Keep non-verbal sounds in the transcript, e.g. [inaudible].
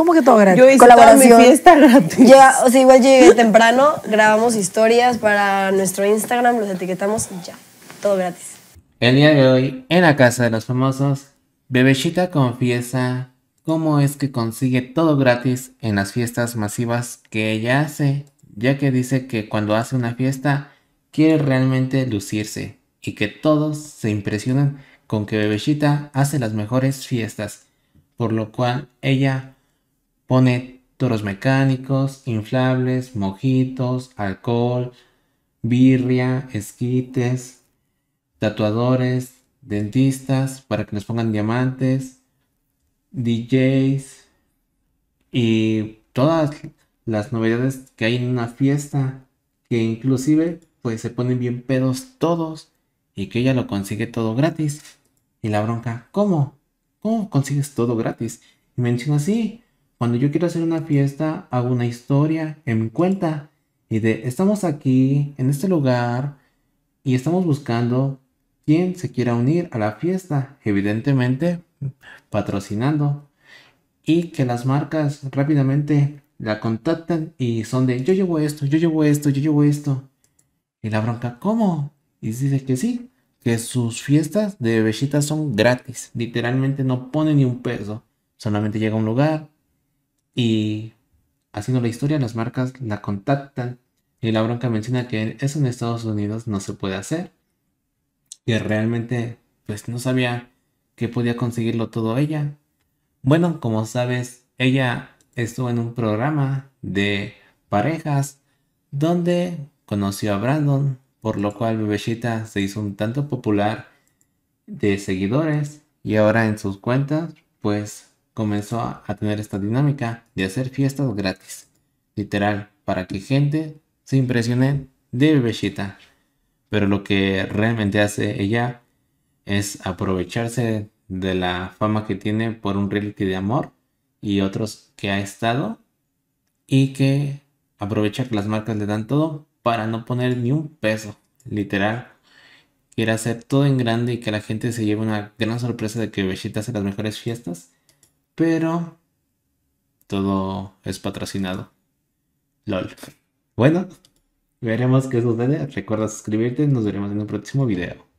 ¿Cómo que todo gratis? Yo hice Toda mi fiesta gratis. Ya, o sea, igual llegué [laughs] temprano, grabamos historias para nuestro Instagram, los etiquetamos ya. Todo gratis. El día de hoy, en la casa de los famosos, Bebechita confiesa cómo es que consigue todo gratis en las fiestas masivas que ella hace, ya que dice que cuando hace una fiesta quiere realmente lucirse y que todos se impresionan con que Bebeshita hace las mejores fiestas, por lo cual ella Pone toros mecánicos, inflables, mojitos, alcohol, birria, esquites, tatuadores, dentistas para que nos pongan diamantes, DJs y todas las novedades que hay en una fiesta que inclusive pues se ponen bien pedos todos y que ella lo consigue todo gratis. Y la bronca, ¿cómo? ¿Cómo consigues todo gratis? Y menciona así, cuando yo quiero hacer una fiesta, hago una historia en mi cuenta y de estamos aquí, en este lugar, y estamos buscando quién se quiera unir a la fiesta, evidentemente patrocinando, y que las marcas rápidamente la contactan y son de yo llevo esto, yo llevo esto, yo llevo esto. Y la bronca, ¿cómo? Y dice que sí, que sus fiestas de bebecitas son gratis, literalmente no pone ni un peso, solamente llega a un lugar, y haciendo la historia, las marcas la contactan y la bronca menciona que eso en Estados Unidos no se puede hacer. Que realmente pues no sabía que podía conseguirlo todo ella. Bueno, como sabes, ella estuvo en un programa de parejas donde conoció a Brandon, por lo cual Bebecita se hizo un tanto popular de seguidores y ahora en sus cuentas pues comenzó a tener esta dinámica de hacer fiestas gratis, literal, para que gente se impresione de Bebeshita. Pero lo que realmente hace ella es aprovecharse de la fama que tiene por un reality de amor y otros que ha estado y que aprovecha que las marcas le dan todo para no poner ni un peso, literal. Quiere hacer todo en grande y que la gente se lleve una gran sorpresa de que Bebechita hace las mejores fiestas pero todo es patrocinado. LOL. Bueno, veremos qué sucede. Recuerda suscribirte y nos veremos en un próximo video.